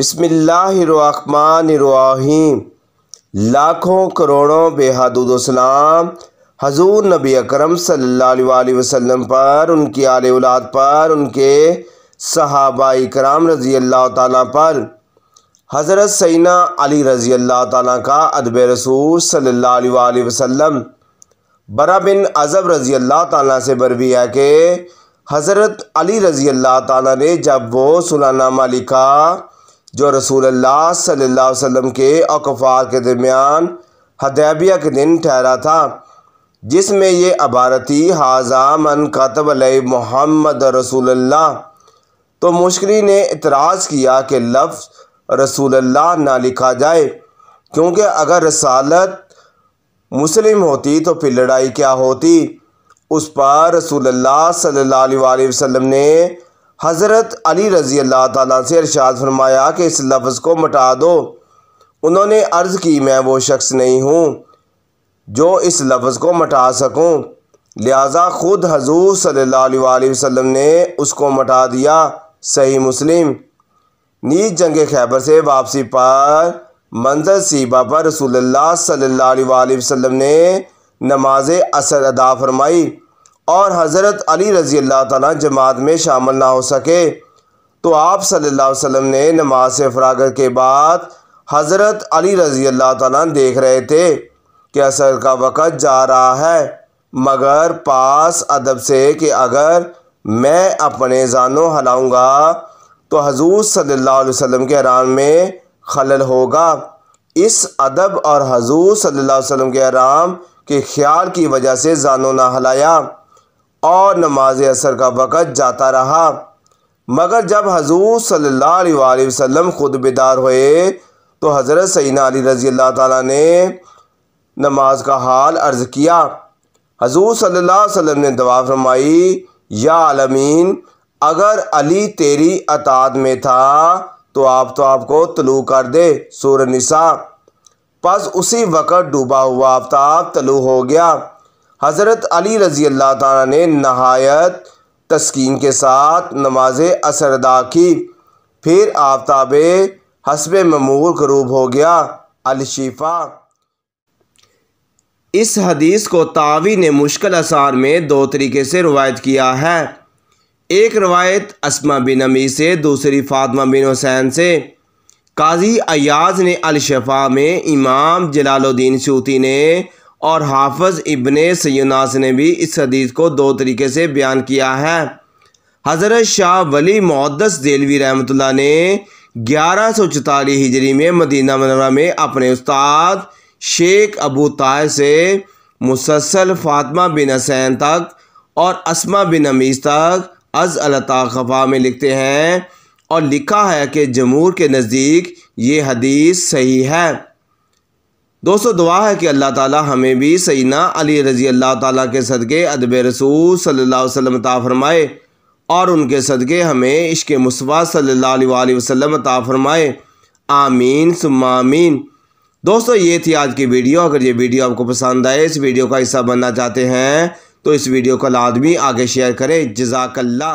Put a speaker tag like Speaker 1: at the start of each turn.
Speaker 1: बसमीम लाखों करोड़ों बेहद सलाम हजूर नबी अकरम सल्लल्लाहु अलैहि वसल्लम पर उनकी आल औलाद पर उनके सहाबा कराम रज़ी अल्लाह ताला पर हज़रत सैना अली रज़ी अल्लाह ताला का अदब रसूल सल्लल्लाहु अलैहि वसल्लम बरा बिन अज़ब रज़ी अल्लाह ताला से बरवी है कि हज़रत अली रज़ी अल्लाह ताला ने जब वो सुलाना मालिका जो रसूल अल्लाह वसम के अकफ़ार के दरमियान हदैबिया के दिन ठहरा था जिसमें ये अबारती हाजा मन कतब मोहम्मद रसूल तो मुश्किल ने इतराज़ किया कि लफ्ज़ रसूल ना लिखा जाए क्योंकि अगर रसालत मुस्लिम होती तो फिर लड़ाई क्या होती उस पर रसूल सल्लल्लाहु अलैहि वसल्लम ने हज़रत अली रज़ी अल्लाह ताला से इरशाद फरमाया कि इस लफ्ज़ को मिटा दो उन्होंने अर्ज़ की मैं वो शख्स नहीं हूँ जो इस लफ्ज़ को मिटा सकूँ लिहाजा ख़ुद हजूर सल्ला वसम ने उसको मिटा दिया सही मुस्लिम नीज जंग खैबर से वापसी पर मंजर सीबा पर रसूल सल्ला अलैहि ने नमाज असर अदा फरमाई और हज़रत अली रज़ी अल्लाह ताली जमात में शामिल ना हो सके तो आप सल्लल्लाहु अलैहि वसल्लम ने नमाज से फरागत के बाद हज़रत अली रज़ी अल्लाह ताली देख रहे थे कि असर का वक़्त जा रहा है मगर पास अदब से कि अगर मैं अपने जानों हलाऊँगा तो हजूर सल्लल्लाहु अलैहि वसल्लम के आराम में खलल होगा इस अदब और हजूर सल्लल्लाहु अलैहि वसल्लम के आराम के ख्याल की वजह से जानों ना हलाया और नमाज असर का वक़्त जाता रहा मगर जब हजूर सल्ला वसम खुद बेदार हुए तो हज़रत सैना अली रज़ी अल्लाह ताली ने नमाज का हाल अर्ज़ किया हजूर सल्ला वसम ने दवा फरमाई या आलमीन अगर अली तेरी अताद में था तो आप तो आपको तलु कर दे सूर निसा बस उसी वक़्त डूबा हुआ आफ्ताब तलु हो गया हज़रत अली रज़ी अल्लाह ताला ने नहायत तस्किन के साथ नमाज असर अदा की फिर आफ्ताब हसब ममूर करूब हो गया अलशीफ़ा इस हदीस को तावी ने मुश्किल आसार में दो तरीके से रवायत किया है एक रवायत असमा बिन अमी से दूसरी फातमा बिन हुसैन से काजी अयाज ने अलशफ़ा में इमाम जलालुद्दीन सूती ने और हाफज इबन सयनास ने भी इस हदीस को दो तरीके से बयान किया है हज़रत शाह वली मुद्दस देलवी रहमत ने ग्यारह सौ चौतालीस हिजरी में मदीना मनवरा में अपने उस्ताद शेख अबू ताय से मुसलसल फातमा बिन हसैन तक और असमा बिन अमीज़ तक अज खफा में लिखते हैं और लिखा है कि जमूर के नज़दीक ये हदीस सही है दोस्तों दुआ है कि अल्लाह ताला हमें भी सईना अली रज़ी अल्लाह ताला के सदक़े अदब रसूल सल्लल्लाहु अलैहि वसल्लम अता फ़रमाए और उनके सदक़े हमें इश्क मुसवा सल्लल्लाहु अलैहि वसल्लम अता फ़रमाए आमीन सुम्मा आमीन दोस्तों ये थी आज की वीडियो अगर ये वीडियो आपको पसंद आए इस वीडियो का हिस्सा बनना चाहते हैं तो इस वीडियो को लादमी आगे शेयर करें जजाकल्ला